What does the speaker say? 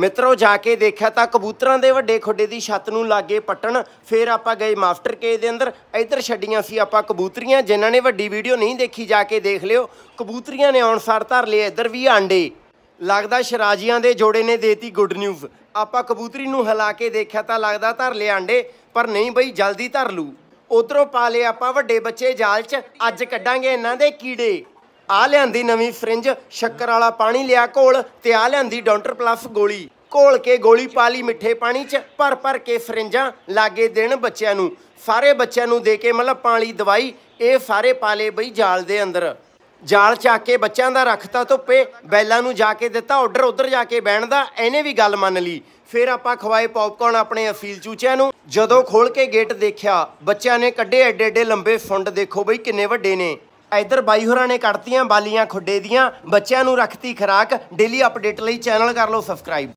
ਮਿੱਤਰੋ ਜਾ ਕੇ ਦੇਖਿਆ ਤਾਂ ਕਬੂਤਰਾਂ ਦੇ ਵੱਡੇ ਖੁੱਡੇ ਦੀ ਛੱਤ ਨੂੰ ਲਾਗੇ ਪੱਟਣ ਫਿਰ ਆਪਾਂ ਗਏ ਮਾਸਟਰ ਕੇ ਦੇ ਅੰਦਰ ਇੱਧਰ ਛੱਡੀਆਂ ਸੀ ਆਪਾਂ ਕਬੂਤਰੀਆਂ ਜਿਨ੍ਹਾਂ ਨੇ ਵੱਡੀ ਵੀਡੀਓ ਨਹੀਂ ਦੇਖੀ ਜਾ ਕੇ ਦੇਖ ਲਿਓ ਕਬੂਤਰੀਆਂ ਨੇ ਅਨਸਾਰ ਧਰ ਲਏ ਇੱਧਰ ਵੀ ਆਂਡੇ ਲੱਗਦਾ ਸ਼ਰਾਜੀਆਂ ਦੇ ਜੋੜੇ ਨੇ ਦੇਤੀ ਗੁੱਡ ਨਿਊਜ਼ ਆਪਾਂ ਕਬੂਤਰੀ ਨੂੰ ਹਿਲਾ ਕੇ ਦੇਖਿਆ ਤਾਂ ਲੱਗਦਾ ਧਰ ਲਏ ਆਂਡੇ ਪਰ ਨਹੀਂ ਬਈ ਜਲਦੀ ਧਰ ਲੂ ਉਧਰੋਂ ਪਾ ਲਏ ਆਪਾਂ ਵੱਡੇ ਬੱਚੇ ਜਾਲ 'ਚ ਅੱਜ ਕੱਢਾਂਗੇ ਇਹਨਾਂ ਦੇ ਕੀੜੇ ਆ ਲਿਆਂਦੀ ਨਵੀਂ ਫ੍ਰਿੰਜ ਸ਼ੱਕਰ ਵਾਲਾ ਪਾਣੀ ਲਿਆ ਕੋਲ ਤੇ ਆ ਲਿਆਂਦੀ ਡਾਂਟਰ ਪਲੱਸ ਗੋਲੀ ਕੋਲ ਕੇ ਗੋਲੀ ਪਾ ਲਈ ਮਿੱਠੇ ਪਾਣੀ 'ਚ ਪਰ ਪਰ ਕੇ ਫਰਿੰਜਾਂ ਲਾਗੇ ਦੇਣ ਬੱਚਿਆਂ ਨੂੰ ਸਾਰੇ ਬੱਚਿਆਂ ਨੂੰ ਦੇ ਕੇ ਮਤਲਬ ਪਾਣੀ ਦਵਾਈ ਇਹ ਸਾਰੇ ਪਾਲੇ ਬਈ ਜਾਲ ਦੇ ਅੰਦਰ ਜਾਲ ਚਾ ਕੇ ਬੱਚਿਆਂ ਦਾ ਰੱਖਤਾ ਧੁੱਪੇ ਬੈਲਾਂ ਨੂੰ ਜਾ ਕੇ ਦਿੱਤਾ ਆਰਡਰ ਉਧਰ ਜਾ ਕੇ ਬਹਿਣ ਦਾ ਇਹਨੇ ਵੀ ਗੱਲ ਮੰਨ ਲਈ ਫਿਰ ਆਪਾਂ ਖਵਾਏ ਪੌਪਕਾਰਨ ਆਪਣੇ ਅਫੀਲ ਚੂਚਿਆਂ ਨੂੰ ਜਦੋਂ ਖੋਲ ਕੇ ਗੇਟ ਦੇਖਿਆ ਬੱਚਿਆਂ ਨੇ ਕੱਢੇ ਐਡੇ ਐਡੇ ਲੰਬੇ ਫੁੰਡ ਦੇਖੋ ਬਈ ਕਿੰਨੇ ਵੱਡੇ ਨੇ ਇਧਰ ਬਾਈ ਹੋਰਾਂ ਨੇ ਕੱਢਤੀਆਂ ਬਾਲੀਆਂ ਖੁੱਡੇ ਦੀਆਂ ਬੱਚਿਆਂ ਨੂੰ ਰੱਖਤੀ ਖਰਾਕ ਡੇਲੀ ਅਪਡੇਟ ਲਈ ਚੈਨਲ ਕਰ ਲਓ ਸਬਸਕ੍ਰਾਈਬ